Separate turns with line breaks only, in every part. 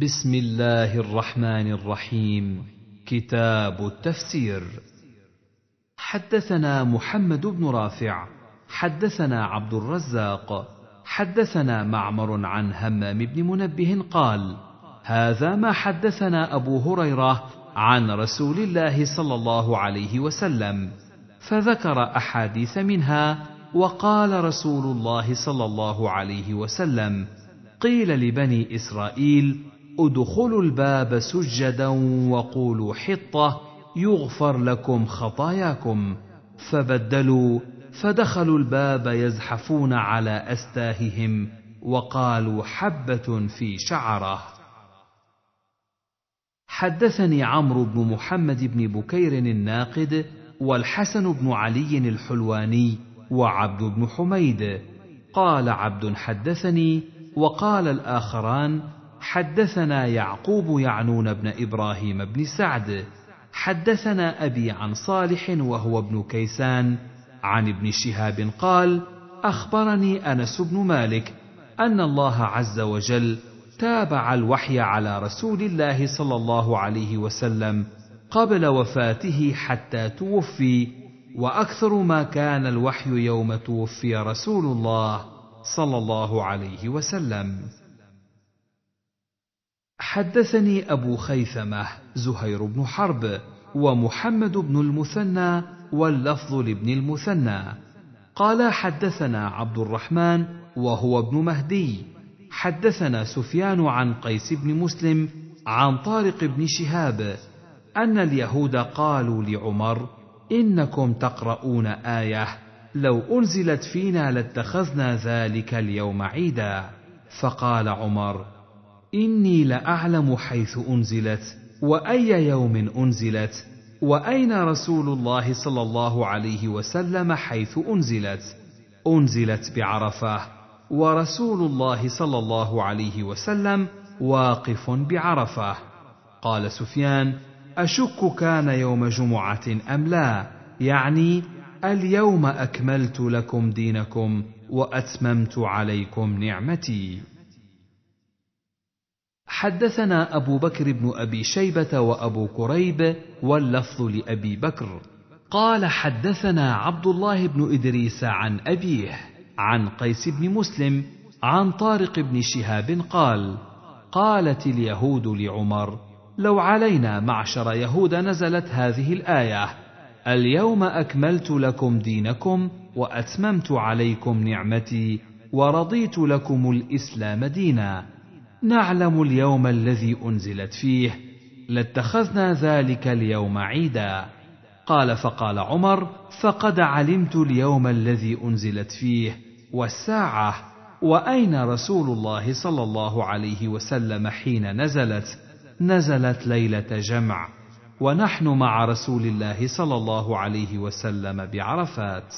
بسم الله الرحمن الرحيم كتاب التفسير حدثنا محمد بن رافع حدثنا عبد الرزاق حدثنا معمر عن همام بن منبه قال هذا ما حدثنا ابو هريره عن رسول الله صلى الله عليه وسلم فذكر احاديث منها وقال رسول الله صلى الله عليه وسلم قيل لبني اسرائيل ادخلوا الباب سجدا وقولوا حطه يغفر لكم خطاياكم فبدلوا فدخلوا الباب يزحفون على استاههم وقالوا حبه في شعره حدثني عمرو بن محمد بن بكير الناقد والحسن بن علي الحلواني وعبد بن حميد قال عبد حدثني وقال الاخران حدثنا يعقوب يعنون بن ابراهيم بن سعد حدثنا ابي عن صالح وهو ابن كيسان عن ابن شهاب قال اخبرني انس بن مالك ان الله عز وجل تابع الوحي على رسول الله صلى الله عليه وسلم قبل وفاته حتى توفي واكثر ما كان الوحي يوم توفي رسول الله صلى الله عليه وسلم حدثني أبو خيثمة زهير بن حرب ومحمد بن المثنى واللفظ لابن المثنى قال حدثنا عبد الرحمن وهو ابن مهدي حدثنا سفيان عن قيس بن مسلم عن طارق بن شهاب أن اليهود قالوا لعمر إنكم تقرؤون آية لو أنزلت فينا لاتخذنا ذلك اليوم عيدا فقال عمر إني لأعلم حيث أنزلت وأي يوم أنزلت وأين رسول الله صلى الله عليه وسلم حيث أنزلت أنزلت بعرفة ورسول الله صلى الله عليه وسلم واقف بعرفة قال سفيان أشك كان يوم جمعة أم لا يعني اليوم أكملت لكم دينكم وأتممت عليكم نعمتي حدثنا أبو بكر بن أبي شيبة وأبو كريب واللفظ لأبي بكر قال حدثنا عبد الله بن إدريس عن أبيه عن قيس بن مسلم عن طارق بن شهاب قال قالت اليهود لعمر لو علينا معشر يهود نزلت هذه الآية اليوم أكملت لكم دينكم وأتممت عليكم نعمتي ورضيت لكم الإسلام ديناً نعلم اليوم الذي انزلت فيه لاتخذنا ذلك اليوم عيدا قال فقال عمر فقد علمت اليوم الذي انزلت فيه والساعه واين رسول الله صلى الله عليه وسلم حين نزلت نزلت ليله جمع ونحن مع رسول الله صلى الله عليه وسلم بعرفات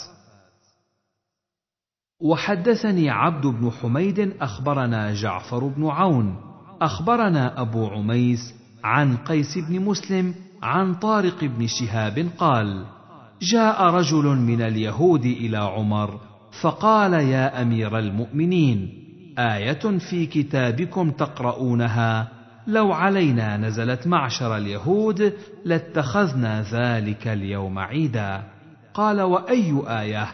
وحدثني عبد بن حميد اخبرنا جعفر بن عون اخبرنا ابو عميس عن قيس بن مسلم عن طارق بن شهاب قال جاء رجل من اليهود الى عمر فقال يا امير المؤمنين ايه في كتابكم تقرؤونها لو علينا نزلت معشر اليهود لاتخذنا ذلك اليوم عيدا قال واي ايه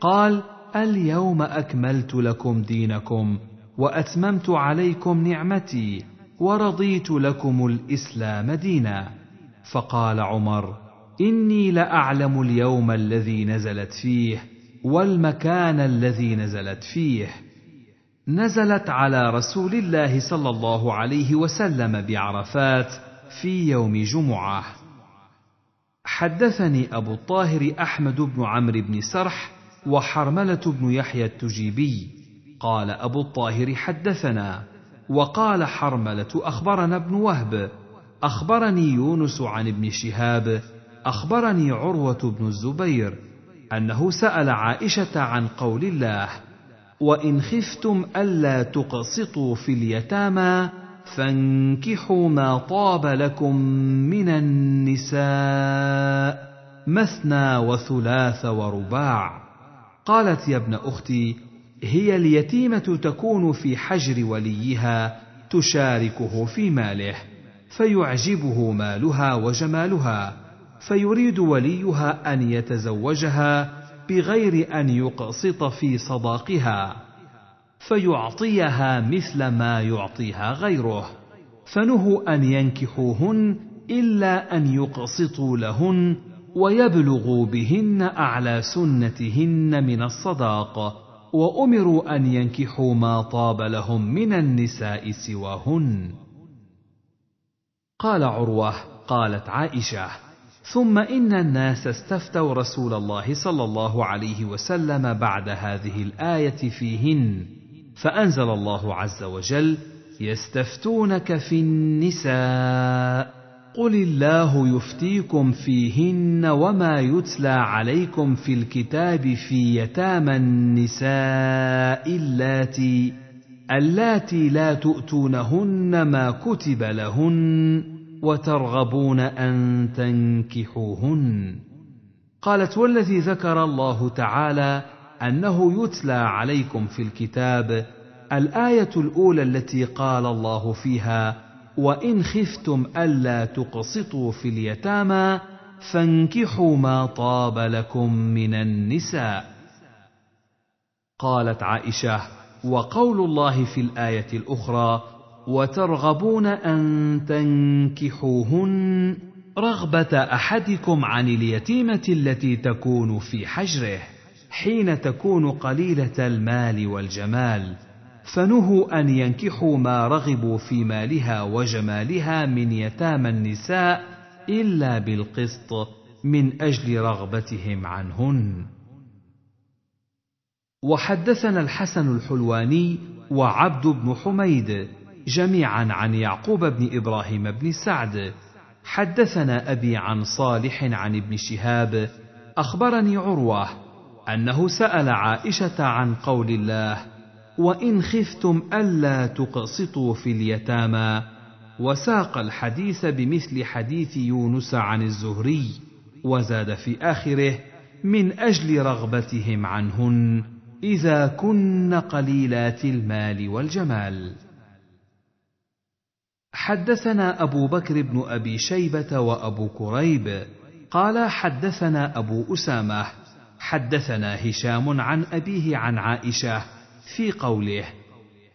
قال اليوم اكملت لكم دينكم واتممت عليكم نعمتي ورضيت لكم الاسلام دينا فقال عمر اني لاعلم اليوم الذي نزلت فيه والمكان الذي نزلت فيه نزلت على رسول الله صلى الله عليه وسلم بعرفات في يوم جمعه حدثني ابو الطاهر احمد بن عمرو بن سرح وحرملة بن يحيى التجيبي قال أبو الطاهر حدثنا وقال حرملة أخبرنا ابن وهب أخبرني يونس عن ابن شهاب أخبرني عروة بن الزبير أنه سأل عائشة عن قول الله وإن خفتم ألا تقسطوا في اليتامى فانكحوا ما طاب لكم من النساء مثنى وثلاث ورباع قالت يا ابن اختي هي اليتيمه تكون في حجر وليها تشاركه في ماله فيعجبه مالها وجمالها فيريد وليها ان يتزوجها بغير ان يقسط في صداقها فيعطيها مثل ما يعطيها غيره فنهوا ان ينكحوهن الا ان يقسطوا لهن ويبلغوا بهن أعلى سنتهن من الصداقة وأمروا أن ينكحوا ما طاب لهم من النساء سواهن قال عروة قالت عائشة ثم إن الناس استفتوا رسول الله صلى الله عليه وسلم بعد هذه الآية فيهن فأنزل الله عز وجل يستفتونك في النساء قل الله يفتيكم فيهن وما يتلى عليكم في الكتاب في يتامى النساء اللاتي اللاتي لا تؤتونهن ما كتب لهن وترغبون ان تنكحوهن قالت والذي ذكر الله تعالى انه يتلى عليكم في الكتاب الايه الاولى التي قال الله فيها وان خفتم الا تقسطوا في اليتامى فانكحوا ما طاب لكم من النساء قالت عائشه وقول الله في الايه الاخرى وترغبون ان تنكحوهن رغبه احدكم عن اليتيمه التي تكون في حجره حين تكون قليله المال والجمال فنهوا أن ينكحوا ما رغبوا في مالها وجمالها من يتامى النساء إلا بالقسط من أجل رغبتهم عنهن. وحدثنا الحسن الحلواني وعبد بن حميد جميعا عن يعقوب بن إبراهيم بن سعد حدثنا أبي عن صالح عن ابن شهاب أخبرني عروة أنه سأل عائشة عن قول الله وان خفتم الا تقسطوا في اليتامى وساق الحديث بمثل حديث يونس عن الزهري وزاد في اخره من اجل رغبتهم عنهن اذا كن قليلات المال والجمال حدثنا ابو بكر بن ابي شيبه وابو كريب قال حدثنا ابو اسامه حدثنا هشام عن ابيه عن عائشه في قوله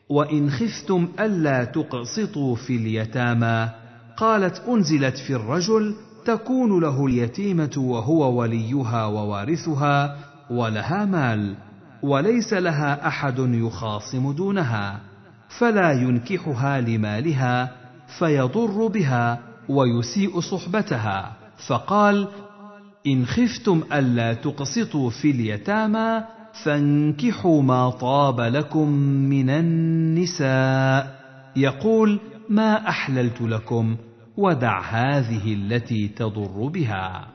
وان خفتم الا تقسطوا في اليتامى قالت انزلت في الرجل تكون له اليتيمه وهو وليها ووارثها ولها مال وليس لها احد يخاصم دونها فلا ينكحها لمالها فيضر بها ويسيء صحبتها فقال ان خفتم الا تقسطوا في اليتامى فانكحوا ما طاب لكم من النساء يقول ما احللت لكم ودع هذه التي تضر بها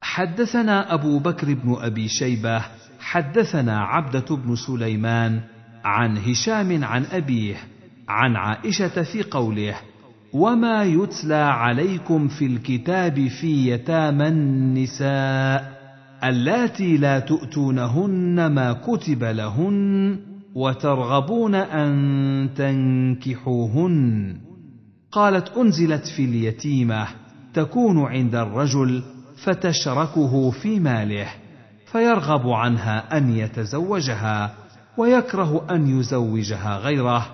حدثنا ابو بكر بن ابي شيبه حدثنا عبده بن سليمان عن هشام عن ابيه عن عائشه في قوله وما يتلى عليكم في الكتاب في يتامى النساء اللاتي لا تؤتونهن ما كتب لهن وترغبون ان تنكحوهن قالت انزلت في اليتيمه تكون عند الرجل فتشركه في ماله فيرغب عنها ان يتزوجها ويكره ان يزوجها غيره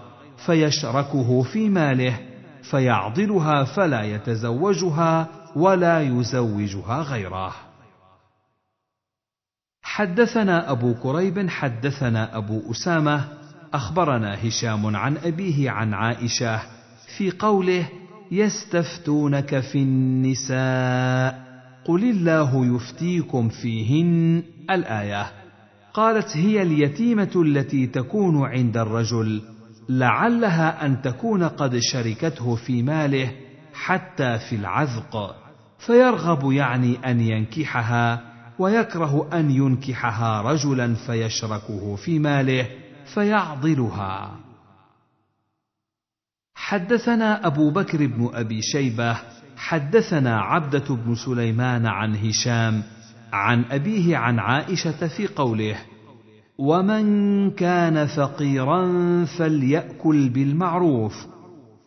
فيشركه في ماله فيعضلها فلا يتزوجها ولا يزوجها غيره حدثنا ابو كريب حدثنا ابو اسامه اخبرنا هشام عن ابيه عن عائشه في قوله يستفتونك في النساء قل الله يفتيكم فيهن الايه قالت هي اليتيمه التي تكون عند الرجل لعلها ان تكون قد شركته في ماله حتى في العذق فيرغب يعني ان ينكحها ويكره ان ينكحها رجلا فيشركه في ماله فيعضلها حدثنا ابو بكر بن ابي شيبه حدثنا عبده بن سليمان عن هشام عن ابيه عن عائشه في قوله ومن كان فقيرا فليأكل بالمعروف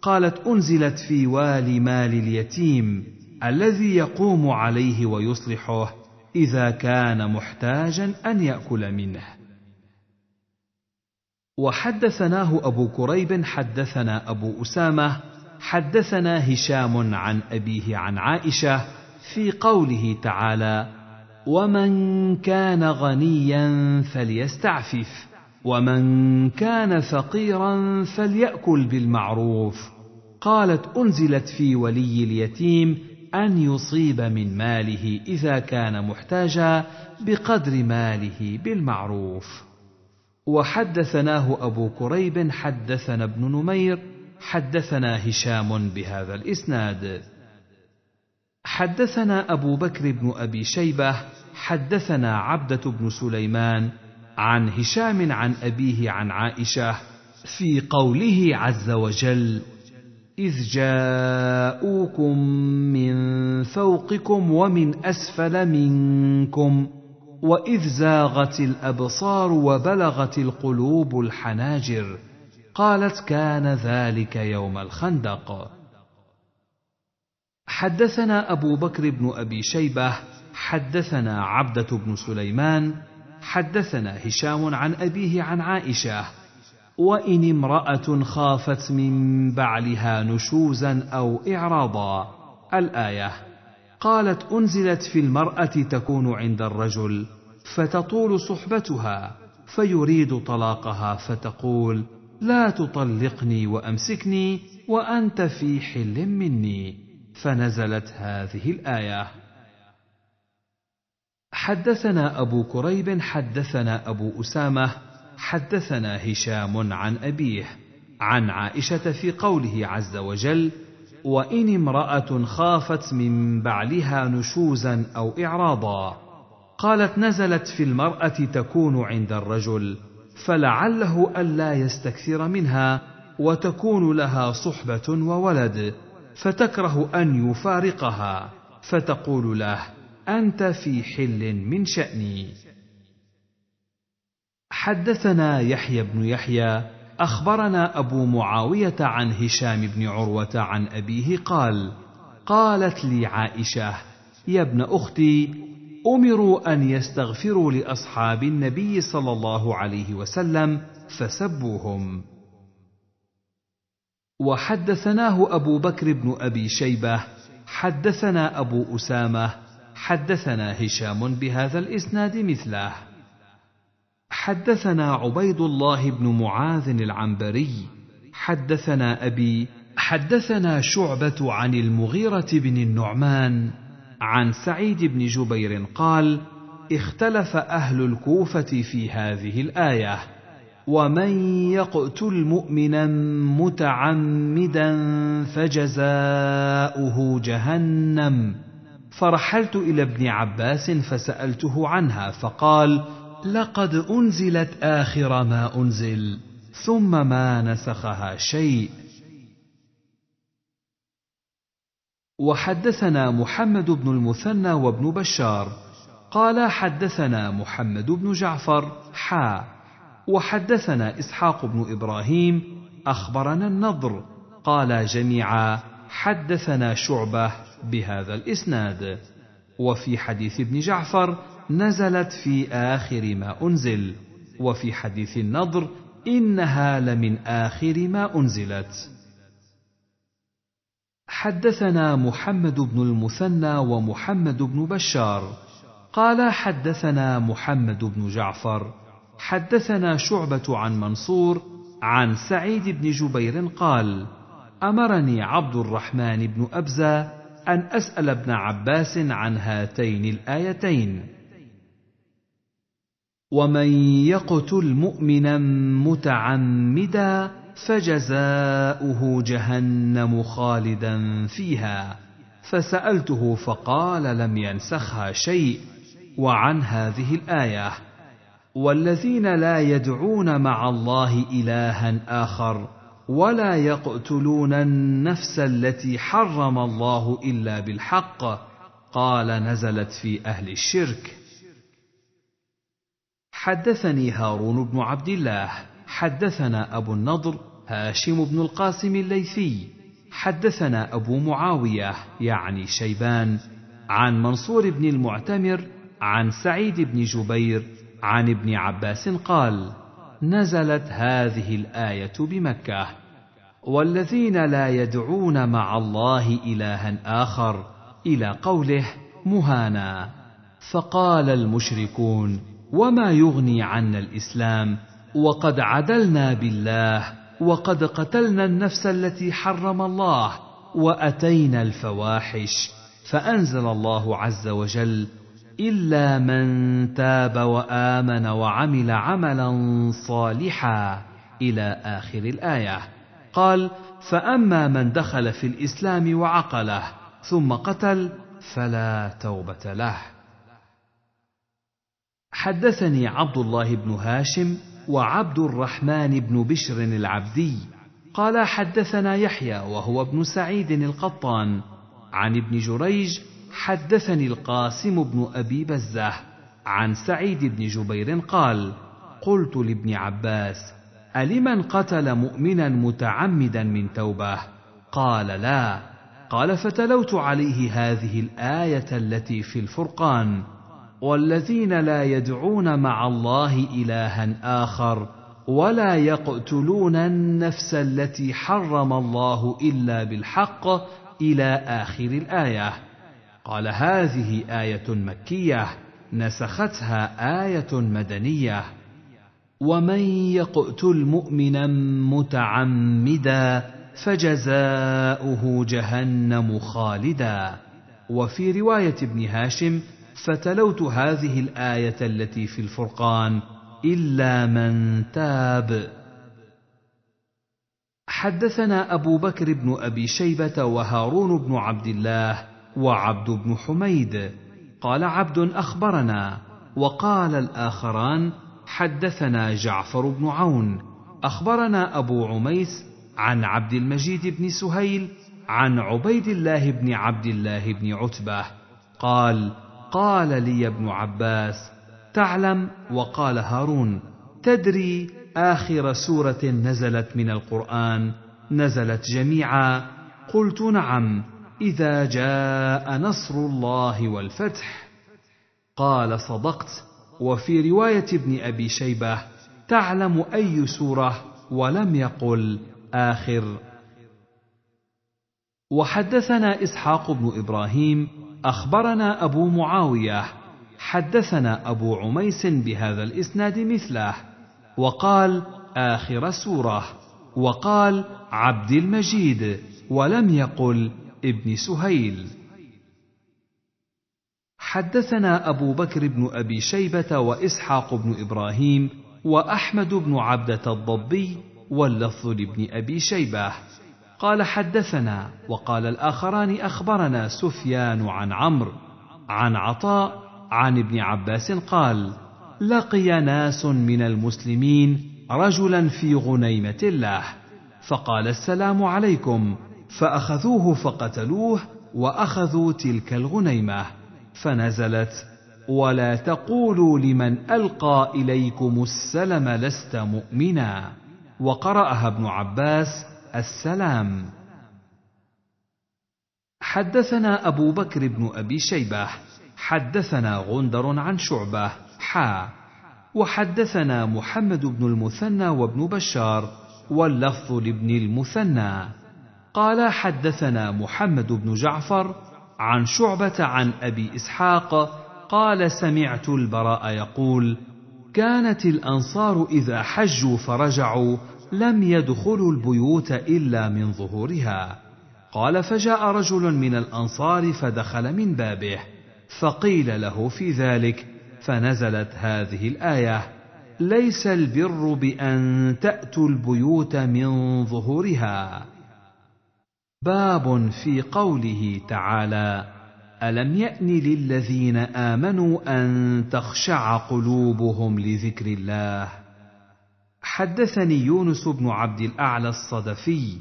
قالت أنزلت في وال مال اليتيم الذي يقوم عليه ويصلحه اذا كان محتاجا ان ياكل منه وحدثناه ابو كريب حدثنا ابو اسامه حدثنا هشام عن ابيه عن عائشه في قوله تعالى ومن كان غنيا فليستعفف ومن كان فقيرا فليأكل بالمعروف قالت أنزلت في ولي اليتيم أن يصيب من ماله إذا كان محتاجا بقدر ماله بالمعروف. وحدثناه أبو كريب حدثنا ابن نمير حدثنا هشام بهذا الإسناد. حدثنا أبو بكر بن أبي شيبة حدثنا عبدة بن سليمان عن هشام عن أبيه عن عائشة في قوله عز وجل: إذ جاءوكم من فوقكم ومن أسفل منكم وإذ زاغت الأبصار وبلغت القلوب الحناجر قالت كان ذلك يوم الخندق حدثنا أبو بكر بن أبي شيبة حدثنا عبدة بن سليمان حدثنا هشام عن أبيه عن عائشة وان امراه خافت من بعلها نشوزا او اعراضا الايه قالت انزلت في المراه تكون عند الرجل فتطول صحبتها فيريد طلاقها فتقول لا تطلقني وامسكني وانت في حل مني فنزلت هذه الايه حدثنا ابو كريب حدثنا ابو اسامه حدثنا هشام عن أبيه عن عائشة في قوله عز وجل: وإن امرأة خافت من بعلها نشوزا أو إعراضا، قالت نزلت في المرأة تكون عند الرجل، فلعله ألا يستكثر منها، وتكون لها صحبة وولد، فتكره أن يفارقها، فتقول له: أنت في حل من شأني. حدثنا يحيى بن يحيى اخبرنا ابو معاويه عن هشام بن عروه عن ابيه قال قالت لي عائشه يا ابن اختي امروا ان يستغفروا لاصحاب النبي صلى الله عليه وسلم فسبوهم وحدثناه ابو بكر بن ابي شيبه حدثنا ابو اسامه حدثنا هشام بهذا الاسناد مثله حدثنا عبيد الله بن معاذ العنبري حدثنا ابي حدثنا شعبه عن المغيره بن النعمان عن سعيد بن جبير قال اختلف اهل الكوفه في هذه الايه ومن يقتل مؤمنا متعمدا فجزاؤه جهنم فرحلت الى ابن عباس فسالته عنها فقال لقد انزلت اخر ما انزل ثم ما نسخها شيء وحدثنا محمد بن المثنى وابن بشار قال حدثنا محمد بن جعفر حا وحدثنا اسحاق بن ابراهيم اخبرنا النضر قال جميعا حدثنا شعبه بهذا الاسناد وفي حديث ابن جعفر نزلت في آخر ما أنزل وفي حديث النضر إنها لمن آخر ما أنزلت حدثنا محمد بن المثنى ومحمد بن بشار قال حدثنا محمد بن جعفر حدثنا شعبة عن منصور عن سعيد بن جبير قال أمرني عبد الرحمن بن أبزة أن أسأل ابن عباس عن هاتين الآيتين ومن يقتل مؤمنا متعمدا فجزاؤه جهنم خالدا فيها فسالته فقال لم ينسخها شيء وعن هذه الايه والذين لا يدعون مع الله الها اخر ولا يقتلون النفس التي حرم الله الا بالحق قال نزلت في اهل الشرك حدثني هارون بن عبد الله حدثنا ابو النضر هاشم بن القاسم الليثي حدثنا ابو معاويه يعني شيبان عن منصور بن المعتمر عن سعيد بن جبير عن ابن عباس قال نزلت هذه الايه بمكه والذين لا يدعون مع الله الها اخر الى قوله مهانا فقال المشركون وما يغني عنا الاسلام وقد عدلنا بالله وقد قتلنا النفس التي حرم الله واتينا الفواحش فانزل الله عز وجل الا من تاب وامن وعمل عملا صالحا الى اخر الايه قال فاما من دخل في الاسلام وعقله ثم قتل فلا توبه له حدثني عبد الله بن هاشم وعبد الرحمن بن بشر العبدي قال حدثنا يحيى وهو ابن سعيد القطان عن ابن جريج حدثني القاسم بن ابي بزه عن سعيد بن جبير قال قلت لابن عباس ألمن قتل مؤمنا متعمدا من توبة قال لا قال فتلوت عليه هذه الآية التي في الفرقان والذين لا يدعون مع الله الها اخر ولا يقتلون النفس التي حرم الله الا بالحق الى اخر الايه قال هذه ايه مكيه نسختها ايه مدنيه ومن يقتل مؤمنا متعمدا فجزاؤه جهنم خالدا وفي روايه ابن هاشم فتلوت هذه الايه التي في الفرقان الا من تاب حدثنا ابو بكر بن ابي شيبه وهارون بن عبد الله وعبد بن حميد قال عبد اخبرنا وقال الاخران حدثنا جعفر بن عون اخبرنا ابو عميس عن عبد المجيد بن سهيل عن عبيد الله بن عبد الله بن عتبه قال قال لي ابن عباس تعلم وقال هارون تدري اخر سوره نزلت من القران نزلت جميعا قلت نعم اذا جاء نصر الله والفتح قال صدقت وفي روايه ابن ابي شيبه تعلم اي سوره ولم يقل اخر وحدثنا اسحاق بن ابراهيم اخبرنا ابو معاويه حدثنا ابو عميس بهذا الاسناد مثله وقال اخر سوره وقال عبد المجيد ولم يقل ابن سهيل حدثنا ابو بكر بن ابي شيبه واسحاق بن ابراهيم واحمد بن عبده الضبي واللفظ لابن ابي شيبه قال حدثنا وقال الاخران اخبرنا سفيان عن عمرو عن عطاء عن ابن عباس قال لقي ناس من المسلمين رجلا في غنيمه الله فقال السلام عليكم فاخذوه فقتلوه واخذوا تلك الغنيمه فنزلت ولا تقولوا لمن القى اليكم السلم لست مؤمنا وقراها ابن عباس السلام حدثنا ابو بكر بن ابي شيبه حدثنا غندر عن شعبه حا وحدثنا محمد بن المثنى وابن بشار واللفظ لابن المثنى قال حدثنا محمد بن جعفر عن شعبه عن ابي اسحاق قال سمعت البراء يقول كانت الانصار اذا حجوا فرجعوا لم يدخلوا البيوت الا من ظهورها قال فجاء رجل من الانصار فدخل من بابه فقيل له في ذلك فنزلت هذه الايه ليس البر بان تاتوا البيوت من ظهورها باب في قوله تعالى الم يان للذين امنوا ان تخشع قلوبهم لذكر الله حدثني يونس بن عبد الاعلى الصدفي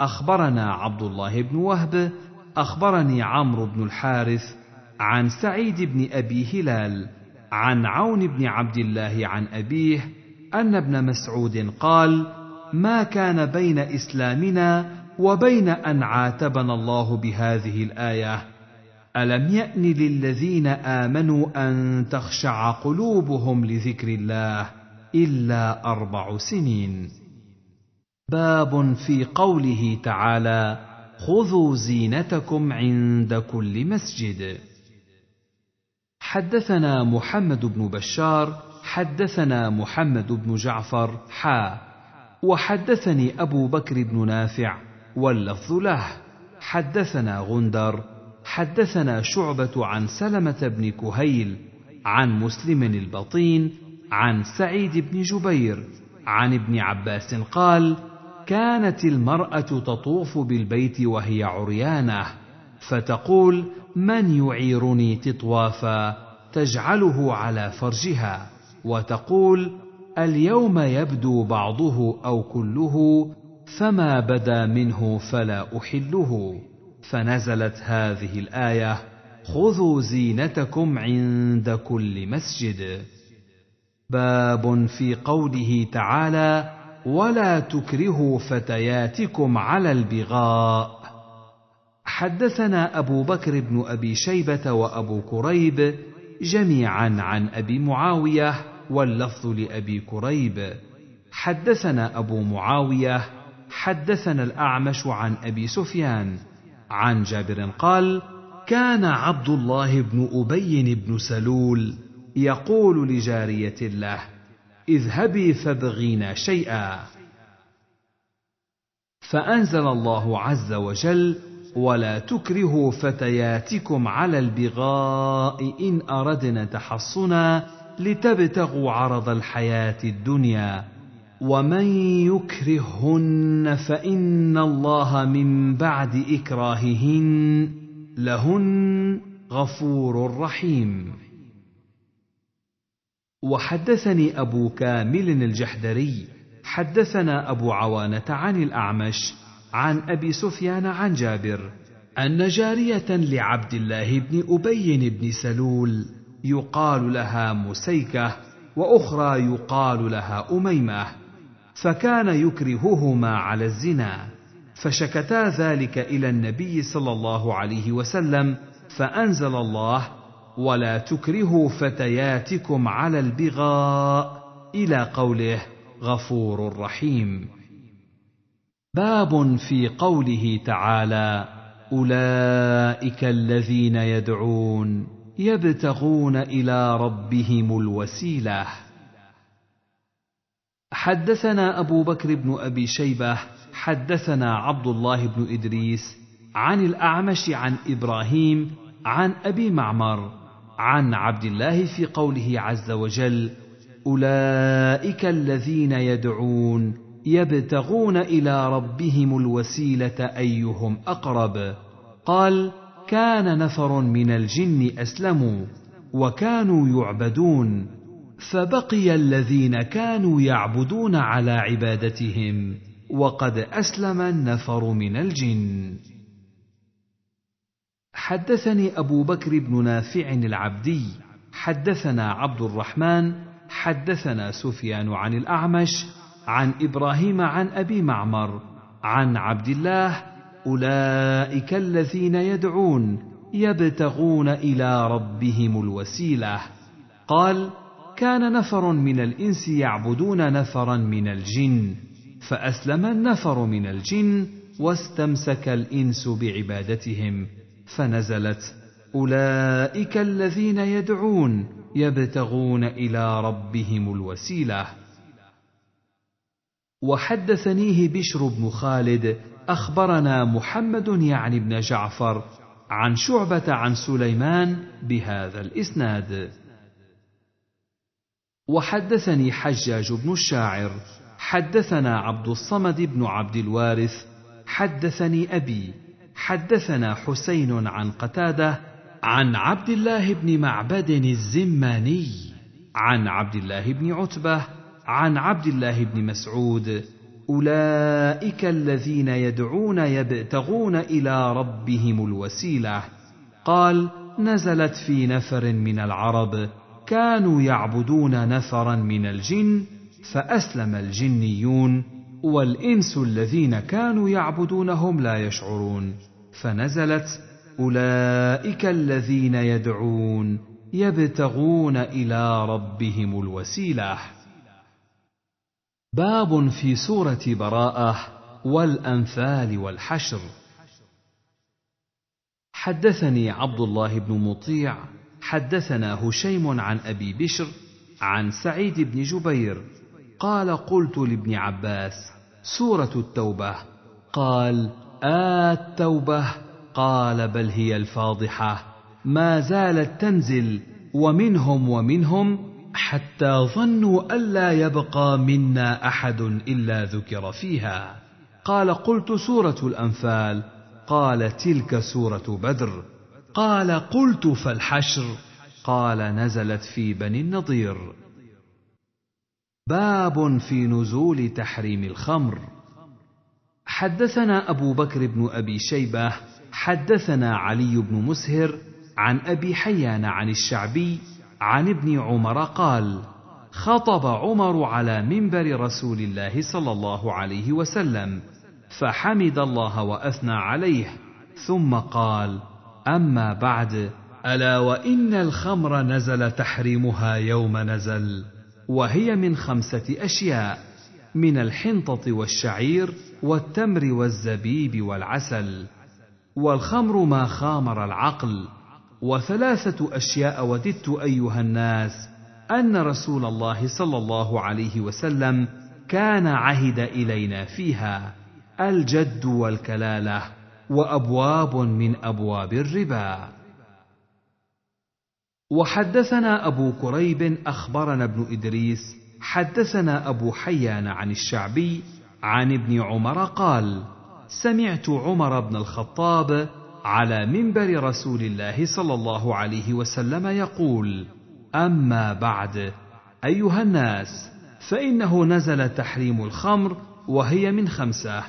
اخبرنا عبد الله بن وهب اخبرني عمرو بن الحارث عن سعيد بن ابي هلال عن عون بن عبد الله عن ابيه ان ابن مسعود قال ما كان بين اسلامنا وبين ان عاتبنا الله بهذه الايه الم يان للذين امنوا ان تخشع قلوبهم لذكر الله الا اربع سنين باب في قوله تعالى خذوا زينتكم عند كل مسجد حدثنا محمد بن بشار حدثنا محمد بن جعفر حا وحدثني ابو بكر بن نافع واللفظ له حدثنا غندر حدثنا شعبه عن سلمه بن كهيل عن مسلم البطين عن سعيد بن جبير عن ابن عباس قال كانت المراه تطوف بالبيت وهي عريانه فتقول من يعيرني تطوافا تجعله على فرجها وتقول اليوم يبدو بعضه او كله فما بدا منه فلا احله فنزلت هذه الايه خذوا زينتكم عند كل مسجد باب في قوله تعالى ولا تكرهوا فتياتكم على البغاء حدثنا ابو بكر بن ابي شيبه وابو كريب جميعا عن ابي معاويه واللفظ لابي كريب حدثنا ابو معاويه حدثنا الاعمش عن ابي سفيان عن جابر قال كان عبد الله بن ابي بن سلول يقول لجارية الله اذهبي فابغينا شيئا فأنزل الله عز وجل ولا تكرهوا فتياتكم على البغاء إن أردنا تحصنا لتبتغوا عرض الحياة الدنيا ومن يكرههن فإن الله من بعد إكراههن لهن غفور رحيم وحدثني أبو كامل الجحدري حدثنا أبو عوانة عن الأعمش عن أبي سفيان عن جابر أن جارية لعبد الله بن أبي بن سلول يقال لها مسيكة وأخرى يقال لها أميمة فكان يكرههما على الزنا فشكتا ذلك إلى النبي صلى الله عليه وسلم فأنزل الله ولا تكرهوا فتياتكم على البغاء الى قوله غفور رحيم باب في قوله تعالى اولئك الذين يدعون يبتغون الى ربهم الوسيله حدثنا ابو بكر بن ابي شيبه حدثنا عبد الله بن ادريس عن الاعمش عن ابراهيم عن ابي معمر عن عبد الله في قوله عز وجل اولئك الذين يدعون يبتغون الى ربهم الوسيله ايهم اقرب قال كان نفر من الجن اسلموا وكانوا يعبدون فبقي الذين كانوا يعبدون على عبادتهم وقد اسلم النفر من الجن حدثني ابو بكر بن نافع العبدي حدثنا عبد الرحمن حدثنا سفيان عن الاعمش عن ابراهيم عن ابي معمر عن عبد الله اولئك الذين يدعون يبتغون الى ربهم الوسيله قال كان نفر من الانس يعبدون نفرا من الجن فاسلم النفر من الجن واستمسك الانس بعبادتهم فنزلت اولئك الذين يدعون يبتغون الى ربهم الوسيله وحدثنيه بشر بن خالد اخبرنا محمد يعني بن جعفر عن شعبه عن سليمان بهذا الاسناد وحدثني حجاج بن الشاعر حدثنا عبد الصمد بن عبد الوارث حدثني ابي حدثنا حسين عن قتاده عن عبد الله بن معبد الزماني عن عبد الله بن عتبه عن عبد الله بن مسعود اولئك الذين يدعون يبتغون الى ربهم الوسيله قال نزلت في نفر من العرب كانوا يعبدون نفرا من الجن فاسلم الجنيون والانس الذين كانوا يعبدونهم لا يشعرون فنزلت اولئك الذين يدعون يبتغون الى ربهم الوسيله باب في سوره براءه والانفال والحشر حدثني عبد الله بن مطيع حدثنا هشيم عن ابي بشر عن سعيد بن جبير قال قلت لابن عباس سوره التوبه قال آه التوبة قال بل هي الفاضحة ما زالت تنزل ومنهم ومنهم حتى ظنوا ألا يبقى منا أحد إلا ذكر فيها قال قلت سورة الأنفال قال تلك سورة بدر قال قلت فالحشر قال نزلت في بني النضير باب في نزول تحريم الخمر حدثنا أبو بكر بن أبي شيبة حدثنا علي بن مسهر عن أبي حيان عن الشعبي عن ابن عمر قال خطب عمر على منبر رسول الله صلى الله عليه وسلم فحمد الله واثنى عليه ثم قال اما بعد الا وان الخمر نزل تحريمها يوم نزل وهي من خمسه اشياء من الحنطة والشعير والتمر والزبيب والعسل والخمر ما خامر العقل وثلاثة أشياء وددت أيها الناس أن رسول الله صلى الله عليه وسلم كان عهد إلينا فيها الجد والكلالة وأبواب من أبواب الربا وحدثنا أبو كريب أخبرنا ابن إدريس حدثنا ابو حيان عن الشعبي عن ابن عمر قال سمعت عمر بن الخطاب على منبر رسول الله صلى الله عليه وسلم يقول اما بعد ايها الناس فانه نزل تحريم الخمر وهي من خمسه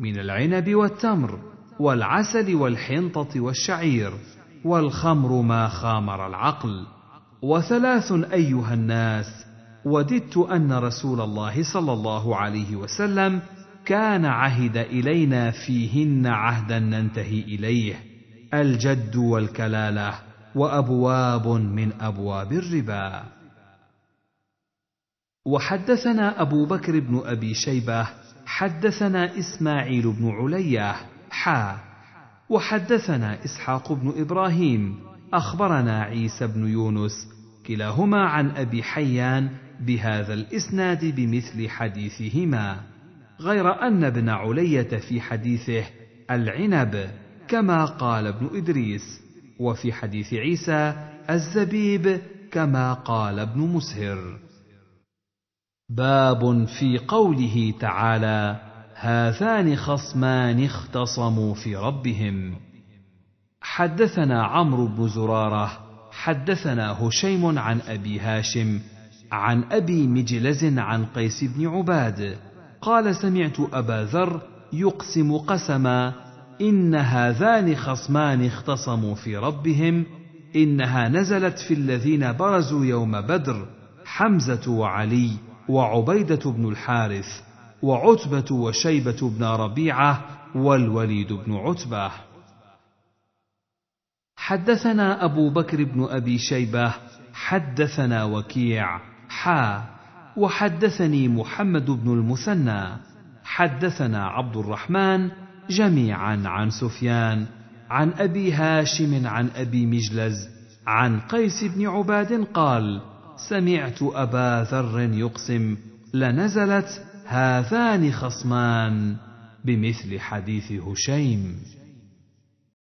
من العنب والتمر والعسل والحنطه والشعير والخمر ما خامر العقل وثلاث ايها الناس وددت ان رسول الله صلى الله عليه وسلم كان عهد الينا فيهن عهدا ننتهي اليه الجد والكلاله وابواب من ابواب الربا وحدثنا ابو بكر بن ابي شيبه حدثنا اسماعيل بن علية حا وحدثنا اسحاق بن ابراهيم اخبرنا عيسى بن يونس كلاهما عن ابي حيان بهذا الاسناد بمثل حديثهما غير ان ابن عليه في حديثه العنب كما قال ابن ادريس وفي حديث عيسى الزبيب كما قال ابن مسهر باب في قوله تعالى هذان خصمان اختصموا في ربهم حدثنا عمرو بن زراره حدثنا هشيم عن ابي هاشم عن ابي مجلز عن قيس بن عباد قال سمعت ابا ذر يقسم قسما ان هذان خصمان اختصموا في ربهم انها نزلت في الذين برزوا يوم بدر حمزه وعلي وعبيده بن الحارث وعتبه وشيبه بن ربيعه والوليد بن عتبه حدثنا ابو بكر بن ابي شيبه حدثنا وكيع حا وحدثني محمد بن المثنى حدثنا عبد الرحمن جميعا عن سفيان عن ابي هاشم عن ابي مجلز عن قيس بن عباد قال سمعت ابا ذر يقسم لنزلت هذان خصمان بمثل حديث هشيم